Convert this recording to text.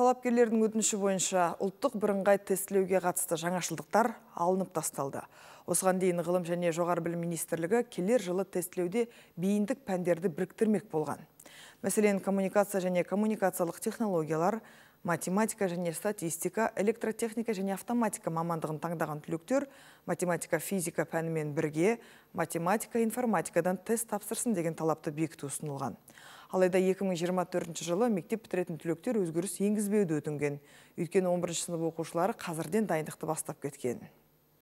Талапкерлердің өтініші бойынша ұлттық бірыңғай тестілеуге қатысты жаңашылдықтар алынып тасталды. Осыған дейін ғылым және жоғары білім министрлігі келер жылы тестілеуде бейіндік пәндерді біріктірмек болған. Мәселен, коммуникация және коммуникациялық технологиялар, математика және статистика, электротехника және автоматика мамандығын таңдаған түлектер математика физика пәнімен бірге математика информатикадан тест тапсырсын деген талапты бекіту ұсынылған алайда 2024 жылы мектеп бітіретін түлектер өзгеріс енгізбеуді өтінген өйткені 11 сынып оқушылары қазірден дайындықты бастап кеткен